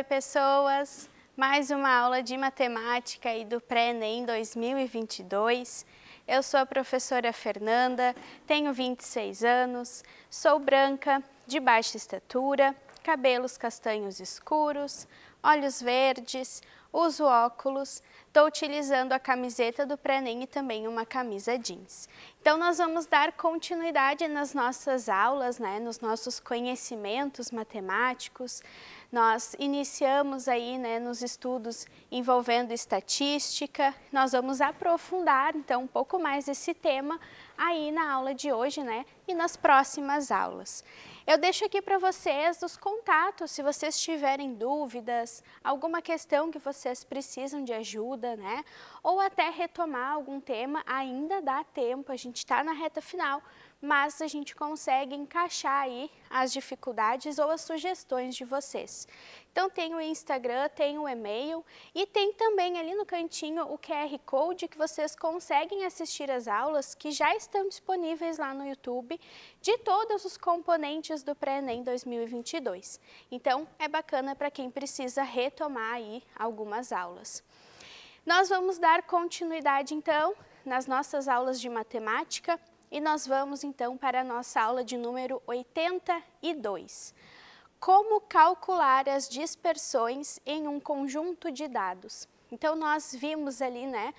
Oi, pessoas! Mais uma aula de matemática e do Pré-ENEM 2022. Eu sou a professora Fernanda, tenho 26 anos, sou branca, de baixa estatura, cabelos castanhos escuros, olhos verdes, uso óculos Estou utilizando a camiseta do Prenem e também uma camisa jeans. Então, nós vamos dar continuidade nas nossas aulas, né, nos nossos conhecimentos matemáticos. Nós iniciamos aí né, nos estudos envolvendo estatística. Nós vamos aprofundar, então, um pouco mais esse tema aí na aula de hoje né, e nas próximas aulas. Eu deixo aqui para vocês os contatos, se vocês tiverem dúvidas, alguma questão que vocês precisam de ajuda, né? Ou até retomar algum tema, ainda dá tempo, a gente está na reta final mas a gente consegue encaixar aí as dificuldades ou as sugestões de vocês. Então tem o Instagram, tem o e-mail e tem também ali no cantinho o QR Code que vocês conseguem assistir as aulas que já estão disponíveis lá no YouTube de todos os componentes do pré-ENEM 2022. Então é bacana para quem precisa retomar aí algumas aulas. Nós vamos dar continuidade então nas nossas aulas de matemática e nós vamos então para a nossa aula de número 82. Como calcular as dispersões em um conjunto de dados? Então nós vimos ali, né,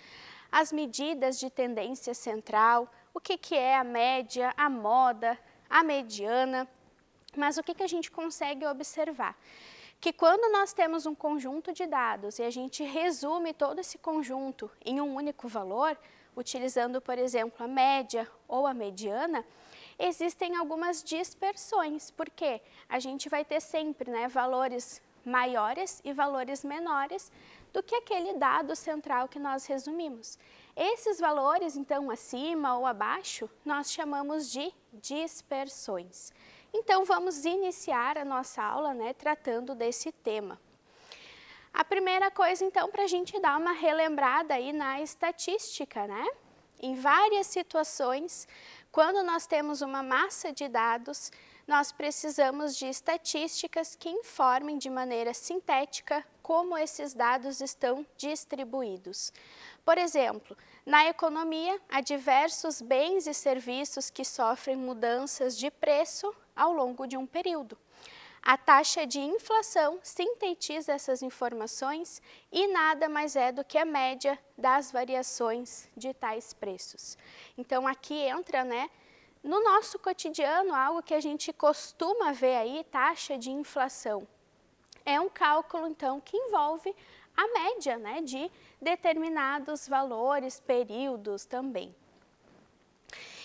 as medidas de tendência central, o que, que é a média, a moda, a mediana, mas o que, que a gente consegue observar? Que quando nós temos um conjunto de dados e a gente resume todo esse conjunto em um único valor, utilizando, por exemplo, a média ou a mediana, existem algumas dispersões, porque a gente vai ter sempre né, valores maiores e valores menores do que aquele dado central que nós resumimos. Esses valores, então, acima ou abaixo, nós chamamos de dispersões. Então, vamos iniciar a nossa aula né, tratando desse tema. A primeira coisa, então, para a gente dar uma relembrada aí na estatística, né? Em várias situações, quando nós temos uma massa de dados, nós precisamos de estatísticas que informem de maneira sintética como esses dados estão distribuídos. Por exemplo, na economia, há diversos bens e serviços que sofrem mudanças de preço ao longo de um período. A taxa de inflação sintetiza essas informações e nada mais é do que a média das variações de tais preços. Então aqui entra, né, no nosso cotidiano, algo que a gente costuma ver aí, taxa de inflação. É um cálculo então que envolve a média, né, de determinados valores, períodos também.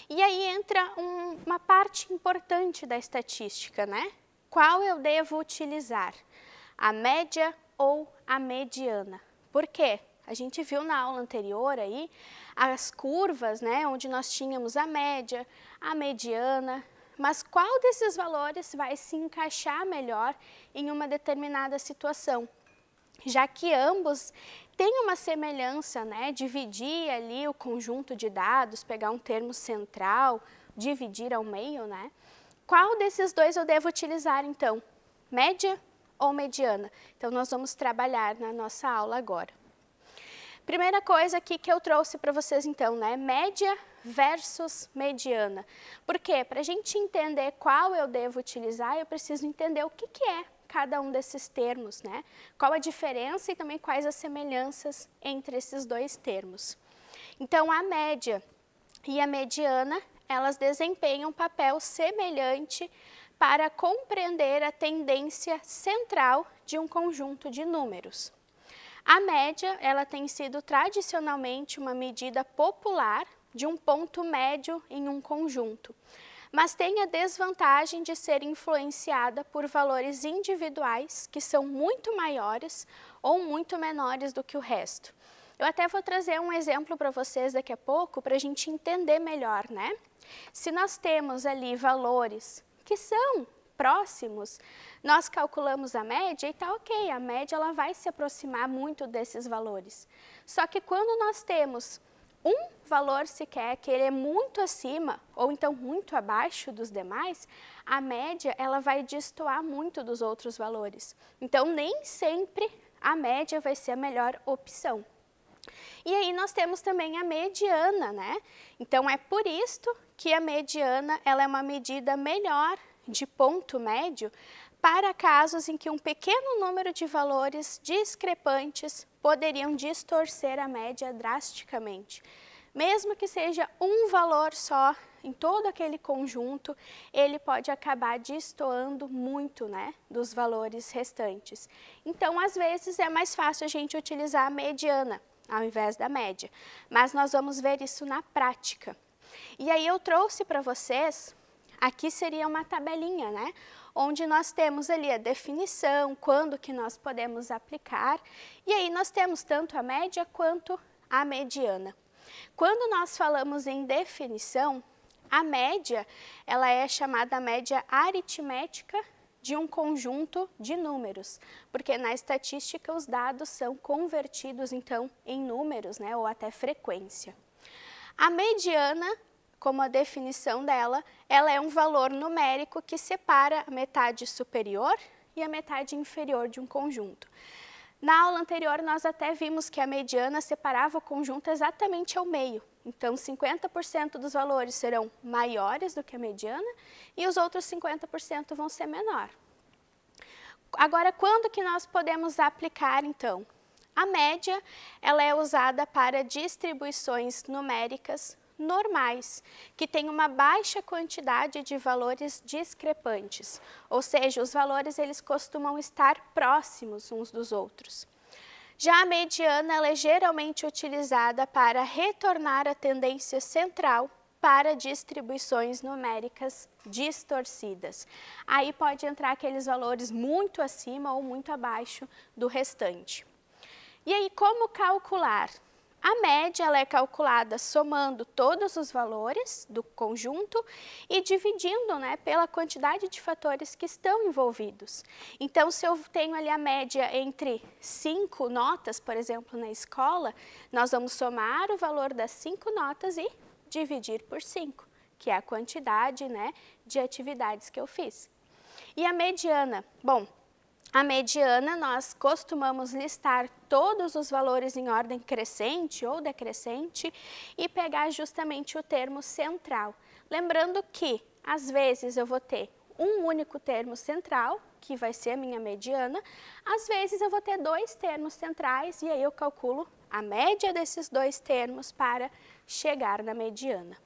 E aí entra um, uma parte importante da estatística, né? qual eu devo utilizar, a média ou a mediana. Por quê? A gente viu na aula anterior aí as curvas, né, onde nós tínhamos a média, a mediana, mas qual desses valores vai se encaixar melhor em uma determinada situação? Já que ambos têm uma semelhança, né, dividir ali o conjunto de dados, pegar um termo central, dividir ao meio, né? Qual desses dois eu devo utilizar então? Média ou mediana? Então nós vamos trabalhar na nossa aula agora. Primeira coisa aqui que eu trouxe para vocês então, né? Média versus mediana. Por quê? Para a gente entender qual eu devo utilizar, eu preciso entender o que, que é cada um desses termos, né? Qual a diferença e também quais as semelhanças entre esses dois termos. Então, a média e a mediana elas desempenham um papel semelhante para compreender a tendência central de um conjunto de números. A média, ela tem sido tradicionalmente uma medida popular de um ponto médio em um conjunto, mas tem a desvantagem de ser influenciada por valores individuais que são muito maiores ou muito menores do que o resto. Eu até vou trazer um exemplo para vocês daqui a pouco para a gente entender melhor, né? Se nós temos ali valores que são próximos, nós calculamos a média e tá ok, a média ela vai se aproximar muito desses valores. Só que quando nós temos um valor sequer que ele é muito acima ou então muito abaixo dos demais, a média ela vai destoar muito dos outros valores. Então nem sempre a média vai ser a melhor opção. E aí nós temos também a mediana, né? Então é por isto que a mediana ela é uma medida melhor de ponto médio para casos em que um pequeno número de valores discrepantes poderiam distorcer a média drasticamente. Mesmo que seja um valor só em todo aquele conjunto, ele pode acabar destoando muito né, dos valores restantes. Então, às vezes, é mais fácil a gente utilizar a mediana ao invés da média, mas nós vamos ver isso na prática. E aí eu trouxe para vocês, aqui seria uma tabelinha, né? Onde nós temos ali a definição, quando que nós podemos aplicar, e aí nós temos tanto a média quanto a mediana. Quando nós falamos em definição, a média, ela é chamada média aritmética de um conjunto de números, porque na estatística os dados são convertidos então em números, né, ou até frequência. A mediana como a definição dela, ela é um valor numérico que separa a metade superior e a metade inferior de um conjunto. Na aula anterior, nós até vimos que a mediana separava o conjunto exatamente ao meio. Então, 50% dos valores serão maiores do que a mediana e os outros 50% vão ser menor. Agora, quando que nós podemos aplicar, então? A média, ela é usada para distribuições numéricas normais, que têm uma baixa quantidade de valores discrepantes, ou seja, os valores eles costumam estar próximos uns dos outros. Já a mediana é geralmente utilizada para retornar a tendência central para distribuições numéricas distorcidas. Aí pode entrar aqueles valores muito acima ou muito abaixo do restante. E aí, como calcular? A média ela é calculada somando todos os valores do conjunto e dividindo né, pela quantidade de fatores que estão envolvidos. Então, se eu tenho ali a média entre cinco notas, por exemplo, na escola, nós vamos somar o valor das cinco notas e dividir por cinco, que é a quantidade né, de atividades que eu fiz. E a mediana? Bom, a mediana, nós costumamos listar todos os valores em ordem crescente ou decrescente e pegar justamente o termo central. Lembrando que, às vezes, eu vou ter um único termo central, que vai ser a minha mediana, às vezes eu vou ter dois termos centrais e aí eu calculo a média desses dois termos para chegar na mediana.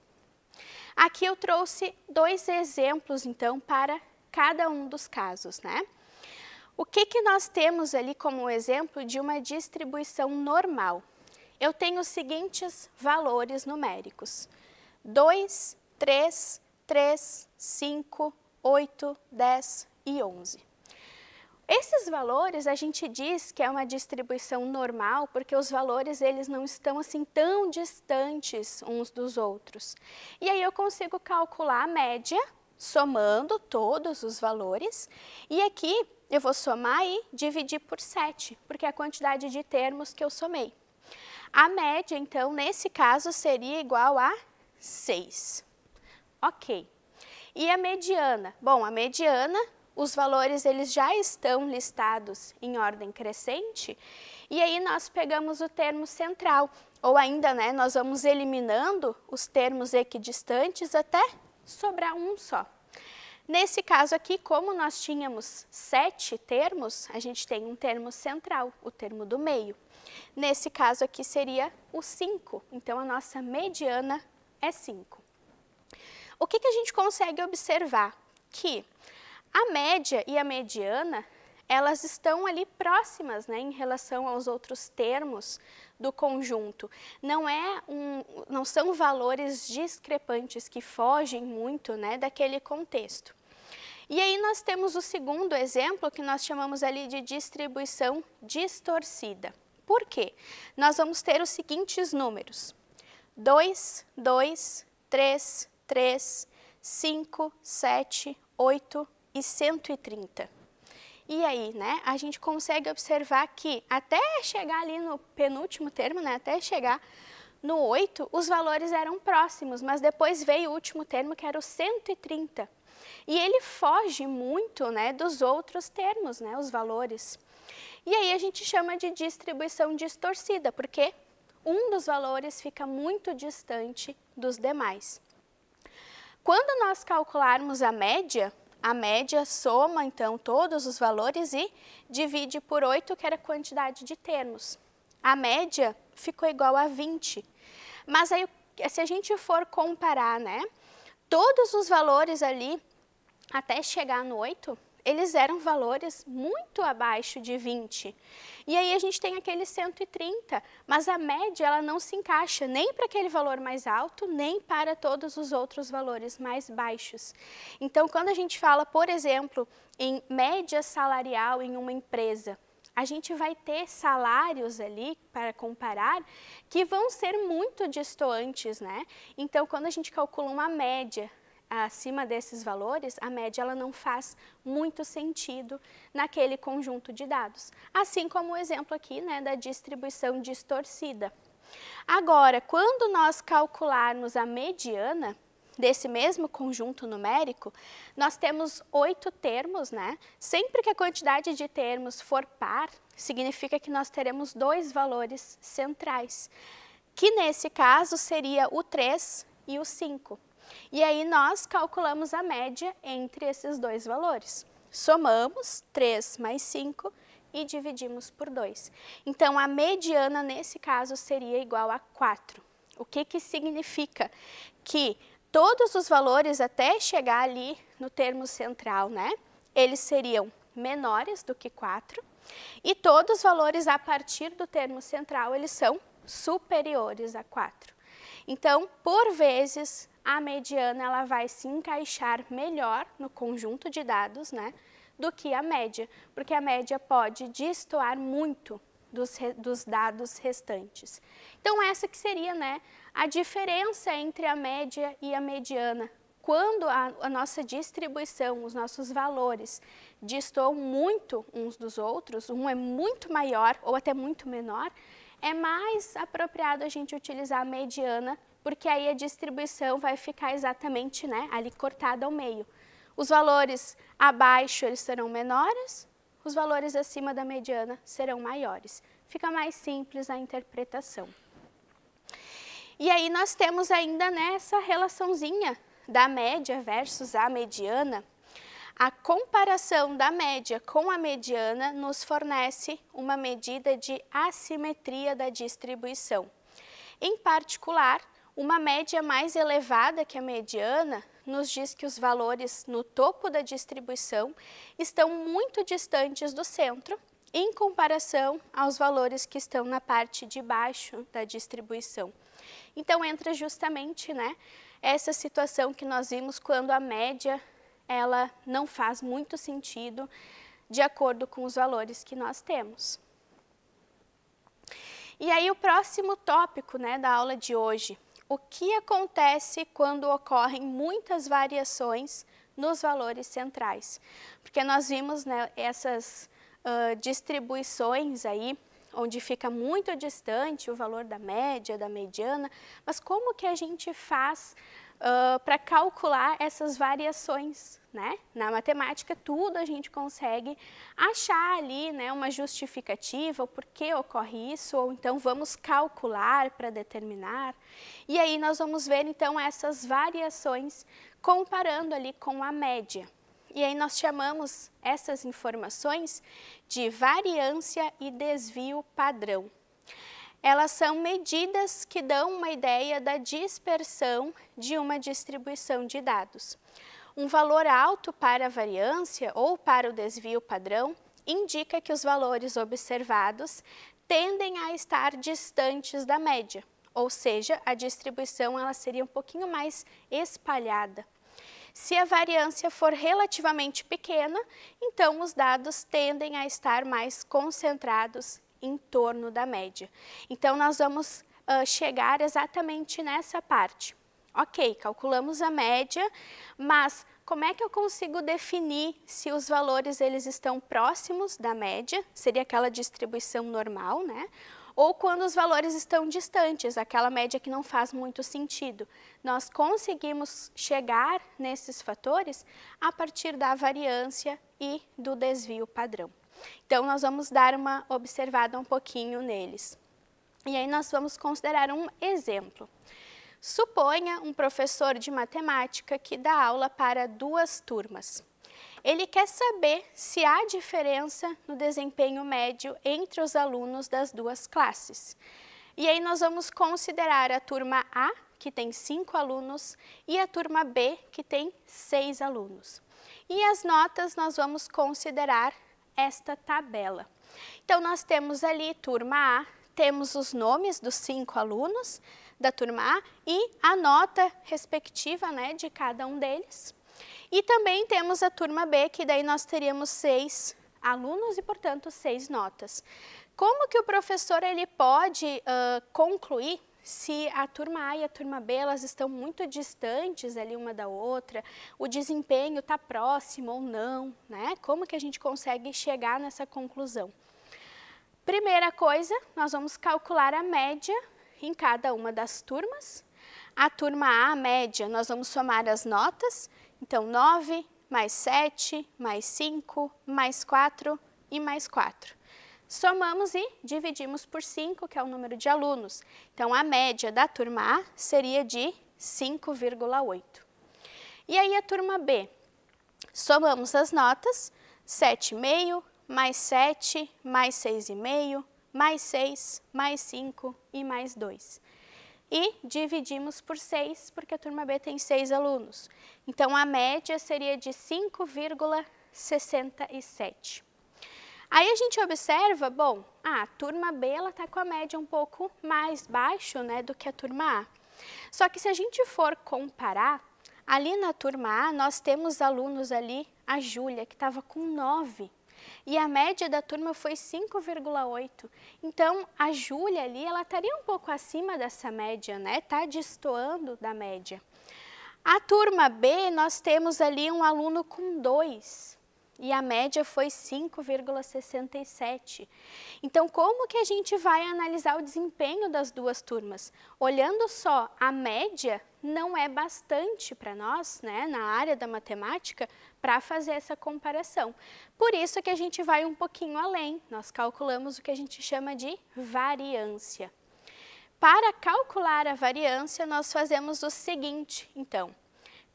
Aqui eu trouxe dois exemplos, então, para cada um dos casos, né? O que, que nós temos ali como exemplo de uma distribuição normal? Eu tenho os seguintes valores numéricos: 2, 3, 3, 5, 8, 10 e 11. Esses valores a gente diz que é uma distribuição normal, porque os valores eles não estão assim tão distantes uns dos outros. E aí eu consigo calcular a média somando todos os valores. E aqui eu vou somar e dividir por 7, porque é a quantidade de termos que eu somei. A média, então, nesse caso, seria igual a 6. Ok. E a mediana? Bom, a mediana, os valores eles já estão listados em ordem crescente, e aí nós pegamos o termo central, ou ainda, né, nós vamos eliminando os termos equidistantes até sobrar um só. Nesse caso aqui, como nós tínhamos sete termos, a gente tem um termo central, o termo do meio. Nesse caso aqui seria o 5, então a nossa mediana é 5. O que, que a gente consegue observar? Que a média e a mediana elas estão ali próximas né, em relação aos outros termos do conjunto. Não, é um, não são valores discrepantes que fogem muito né, daquele contexto. E aí nós temos o segundo exemplo que nós chamamos ali de distribuição distorcida. Por quê? Nós vamos ter os seguintes números: 2, 2, 3, 3, 5, 7, 8 e 130. E aí, né, a gente consegue observar que até chegar ali no penúltimo termo, né, até chegar no 8, os valores eram próximos, mas depois veio o último termo, que era o 130. E ele foge muito né, dos outros termos, né, os valores. E aí a gente chama de distribuição distorcida, porque um dos valores fica muito distante dos demais. Quando nós calcularmos a média, a média soma, então, todos os valores e divide por 8, que era a quantidade de termos. A média ficou igual a 20. Mas aí, se a gente for comparar, né, todos os valores ali até chegar no 8, eles eram valores muito abaixo de 20. E aí a gente tem aquele 130, mas a média ela não se encaixa nem para aquele valor mais alto, nem para todos os outros valores mais baixos. Então, quando a gente fala, por exemplo, em média salarial em uma empresa, a gente vai ter salários ali para comparar que vão ser muito distantes, né? Então, quando a gente calcula uma média acima desses valores, a média ela não faz muito sentido naquele conjunto de dados. Assim como o exemplo aqui né, da distribuição distorcida. Agora, quando nós calcularmos a mediana desse mesmo conjunto numérico, nós temos oito termos, né? Sempre que a quantidade de termos for par, significa que nós teremos dois valores centrais, que nesse caso seria o 3 e o 5. E aí nós calculamos a média entre esses dois valores. Somamos 3 mais 5 e dividimos por 2. Então, a mediana, nesse caso, seria igual a 4. O que, que significa? Que todos os valores, até chegar ali no termo central, né? Eles seriam menores do que 4. E todos os valores a partir do termo central, eles são superiores a 4. Então, por vezes, a mediana ela vai se encaixar melhor no conjunto de dados, né, do que a média, porque a média pode destoar muito dos, dos dados restantes. Então essa que seria, né, a diferença entre a média e a mediana. Quando a, a nossa distribuição, os nossos valores distoam muito uns dos outros, um é muito maior ou até muito menor, é mais apropriado a gente utilizar a mediana porque aí a distribuição vai ficar exatamente né, ali cortada ao meio. Os valores abaixo eles serão menores, os valores acima da mediana serão maiores. Fica mais simples a interpretação. E aí nós temos ainda nessa né, relaçãozinha da média versus a mediana, a comparação da média com a mediana nos fornece uma medida de assimetria da distribuição. Em particular, uma média mais elevada que a mediana nos diz que os valores no topo da distribuição estão muito distantes do centro, em comparação aos valores que estão na parte de baixo da distribuição. Então entra justamente, né, essa situação que nós vimos quando a média ela não faz muito sentido de acordo com os valores que nós temos. E aí o próximo tópico, né, da aula de hoje, o que acontece quando ocorrem muitas variações nos valores centrais. Porque nós vimos né, essas uh, distribuições aí, onde fica muito distante o valor da média, da mediana, mas como que a gente faz uh, para calcular essas variações. Né? Na matemática, tudo a gente consegue achar ali né, uma justificativa, o porquê ocorre isso, ou então vamos calcular para determinar. E aí nós vamos ver então essas variações comparando ali com a média. E aí nós chamamos essas informações de variância e desvio padrão elas são medidas que dão uma ideia da dispersão de uma distribuição de dados. Um valor alto para a variância ou para o desvio padrão indica que os valores observados tendem a estar distantes da média, ou seja, a distribuição ela seria um pouquinho mais espalhada. Se a variância for relativamente pequena, então os dados tendem a estar mais concentrados em torno da média. Então, nós vamos uh, chegar exatamente nessa parte. Ok, calculamos a média, mas como é que eu consigo definir se os valores eles estão próximos da média? Seria aquela distribuição normal, né? Ou quando os valores estão distantes, aquela média que não faz muito sentido. Nós conseguimos chegar nesses fatores a partir da variância e do desvio padrão. Então, nós vamos dar uma observada um pouquinho neles. E aí nós vamos considerar um exemplo. Suponha um professor de matemática que dá aula para duas turmas. Ele quer saber se há diferença no desempenho médio entre os alunos das duas classes. E aí nós vamos considerar a turma A, que tem cinco alunos, e a turma B, que tem seis alunos. E as notas nós vamos considerar esta tabela. Então, nós temos ali turma A, temos os nomes dos cinco alunos da turma A e a nota respectiva né, de cada um deles. E também temos a turma B, que daí nós teríamos seis alunos e, portanto, seis notas. Como que o professor ele pode uh, concluir se a turma A e a turma B elas estão muito distantes ali uma da outra, o desempenho está próximo ou não, né? Como que a gente consegue chegar nessa conclusão? Primeira coisa, nós vamos calcular a média em cada uma das turmas. A turma A, a média, nós vamos somar as notas, então 9 mais 7, mais 5, mais 4 e mais 4 somamos e dividimos por 5, que é o número de alunos. Então, a média da turma A seria de 5,8. E aí, a turma B, somamos as notas, 7,5 mais 7, mais 6,5, mais 6, mais 5 e mais 2. E dividimos por 6, porque a turma B tem 6 alunos. Então, a média seria de 5,67. Aí a gente observa, bom, a turma B ela está com a média um pouco mais baixo, né, do que a turma A. Só que se a gente for comparar, ali na turma A nós temos alunos ali, a Júlia que estava com 9 e a média da turma foi 5,8. Então a Júlia ali ela estaria um pouco acima dessa média, né? Tá destoando da média. A turma B nós temos ali um aluno com 2 e a média foi 5,67. Então, como que a gente vai analisar o desempenho das duas turmas? Olhando só a média, não é bastante para nós, né, na área da matemática, para fazer essa comparação. Por isso que a gente vai um pouquinho além, nós calculamos o que a gente chama de variância. Para calcular a variância, nós fazemos o seguinte, então,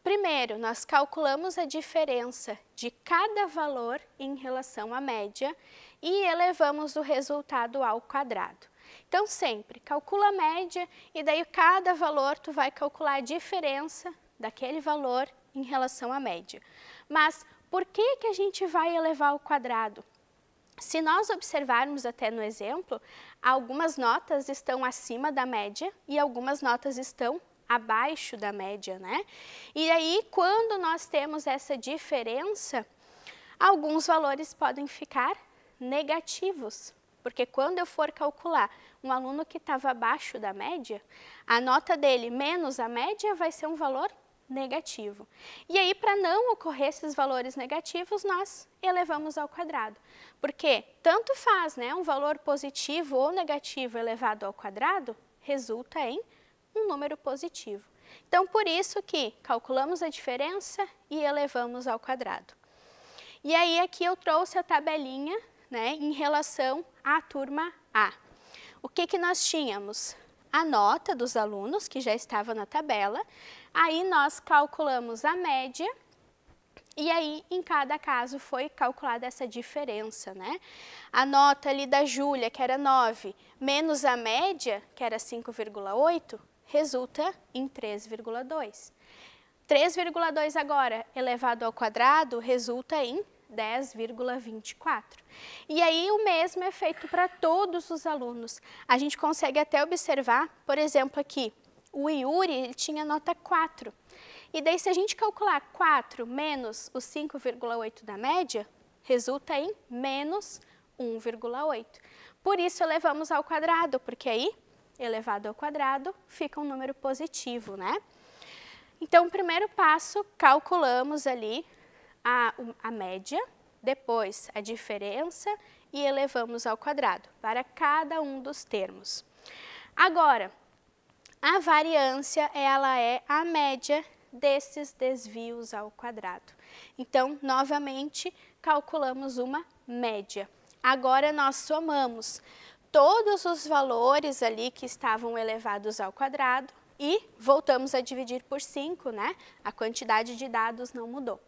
Primeiro, nós calculamos a diferença de cada valor em relação à média e elevamos o resultado ao quadrado. Então, sempre calcula a média e daí cada valor tu vai calcular a diferença daquele valor em relação à média. Mas por que, que a gente vai elevar ao quadrado? Se nós observarmos até no exemplo, algumas notas estão acima da média e algumas notas estão abaixo da média, né? E aí, quando nós temos essa diferença, alguns valores podem ficar negativos, porque quando eu for calcular um aluno que estava abaixo da média, a nota dele menos a média vai ser um valor negativo. E aí, para não ocorrer esses valores negativos, nós elevamos ao quadrado. Porque tanto faz, né, um valor positivo ou negativo elevado ao quadrado resulta em um número positivo. Então, por isso que calculamos a diferença e elevamos ao quadrado. E aí, aqui eu trouxe a tabelinha né, em relação à turma A. O que, que nós tínhamos? A nota dos alunos, que já estava na tabela. Aí, nós calculamos a média e aí, em cada caso, foi calculada essa diferença, né? A nota ali da Júlia, que era 9, menos a média, que era 5,8, resulta em 3,2. 3,2 agora elevado ao quadrado resulta em 10,24. E aí o mesmo é feito para todos os alunos. A gente consegue até observar, por exemplo, aqui, o Yuri tinha nota 4. E daí se a gente calcular 4 menos o 5,8 da média, resulta em menos 1,8. Por isso elevamos ao quadrado, porque aí elevado ao quadrado fica um número positivo, né? Então, o primeiro passo, calculamos ali a, a média, depois a diferença e elevamos ao quadrado para cada um dos termos. Agora, a variância, ela é a média desses desvios ao quadrado. Então, novamente, calculamos uma média. Agora, nós somamos todos os valores ali que estavam elevados ao quadrado e voltamos a dividir por 5, né? A quantidade de dados não mudou.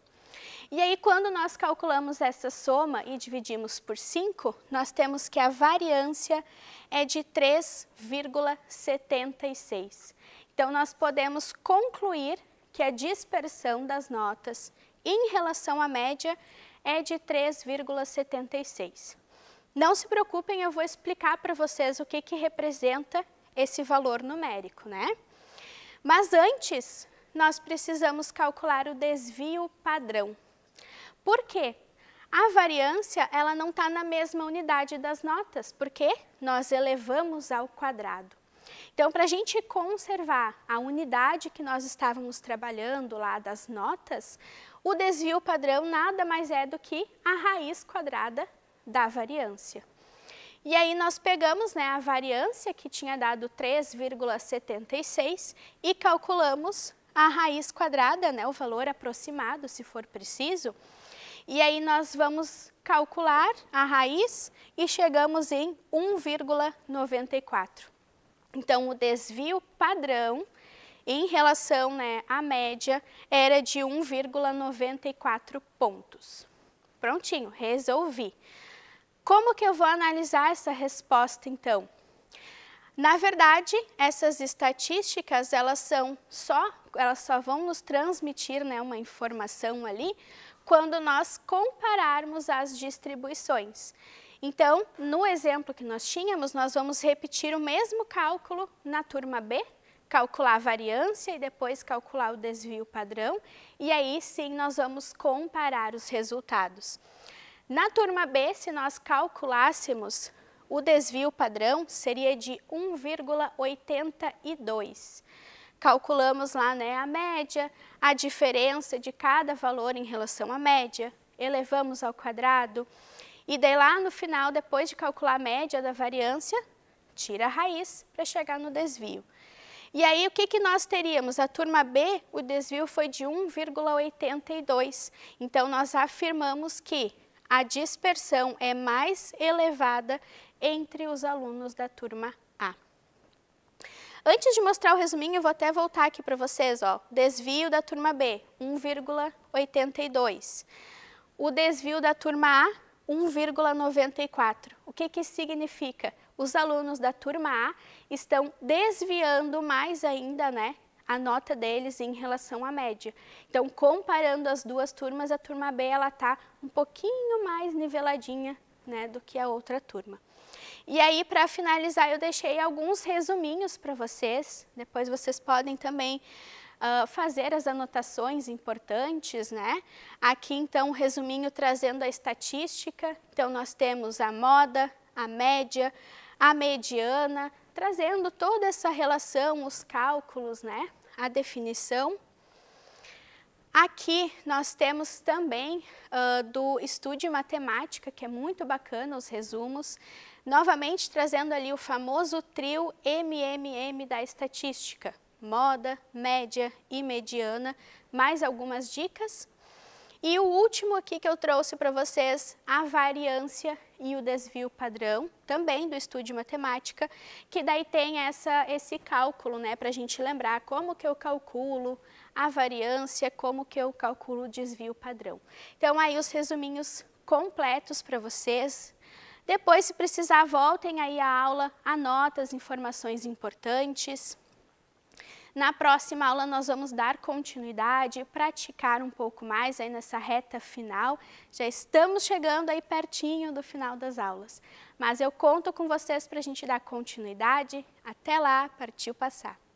E aí, quando nós calculamos essa soma e dividimos por 5, nós temos que a variância é de 3,76. Então, nós podemos concluir que a dispersão das notas em relação à média é de 3,76. Não se preocupem, eu vou explicar para vocês o que, que representa esse valor numérico, né? Mas antes, nós precisamos calcular o desvio padrão. Por quê? A variância, ela não está na mesma unidade das notas, porque nós elevamos ao quadrado. Então, para a gente conservar a unidade que nós estávamos trabalhando lá das notas, o desvio padrão nada mais é do que a raiz quadrada da variância. E aí nós pegamos né, a variância, que tinha dado 3,76, e calculamos a raiz quadrada, né, o valor aproximado, se for preciso. E aí nós vamos calcular a raiz e chegamos em 1,94. Então, o desvio padrão em relação né, à média era de 1,94 pontos. Prontinho, resolvi. Como que eu vou analisar essa resposta então? Na verdade, essas estatísticas, elas são só, elas só vão nos transmitir, né, uma informação ali quando nós compararmos as distribuições. Então, no exemplo que nós tínhamos, nós vamos repetir o mesmo cálculo na turma B, calcular a variância e depois calcular o desvio padrão, e aí sim nós vamos comparar os resultados. Na turma B, se nós calculássemos, o desvio padrão seria de 1,82. Calculamos lá né, a média, a diferença de cada valor em relação à média, elevamos ao quadrado, e daí lá no final, depois de calcular a média da variância, tira a raiz para chegar no desvio. E aí, o que, que nós teríamos? A turma B, o desvio foi de 1,82. Então, nós afirmamos que a dispersão é mais elevada entre os alunos da turma A. Antes de mostrar o resuminho, eu vou até voltar aqui para vocês, ó. Desvio da turma B, 1,82. O desvio da turma A, 1,94. O que que significa? Os alunos da turma A estão desviando mais ainda, né, a nota deles em relação à média. Então, comparando as duas turmas, a turma B ela está um pouquinho mais niveladinha né, do que a outra turma. E aí, para finalizar, eu deixei alguns resuminhos para vocês. Depois vocês podem também uh, fazer as anotações importantes, né? Aqui, então, um resuminho trazendo a estatística. Então, nós temos a moda, a média, a mediana, trazendo toda essa relação, os cálculos, né, a definição. Aqui nós temos também uh, do estudo de matemática, que é muito bacana os resumos, novamente trazendo ali o famoso trio MMM da estatística, moda, média e mediana, mais algumas dicas e o último aqui que eu trouxe para vocês, a variância e o desvio padrão, também do estudo de matemática, que daí tem essa, esse cálculo, né, para a gente lembrar como que eu calculo a variância, como que eu calculo o desvio padrão. Então, aí os resuminhos completos para vocês. Depois, se precisar, voltem aí a aula, anotem as informações importantes. Na próxima aula, nós vamos dar continuidade, praticar um pouco mais aí nessa reta final. Já estamos chegando aí pertinho do final das aulas. Mas eu conto com vocês para a gente dar continuidade. Até lá, partiu passar.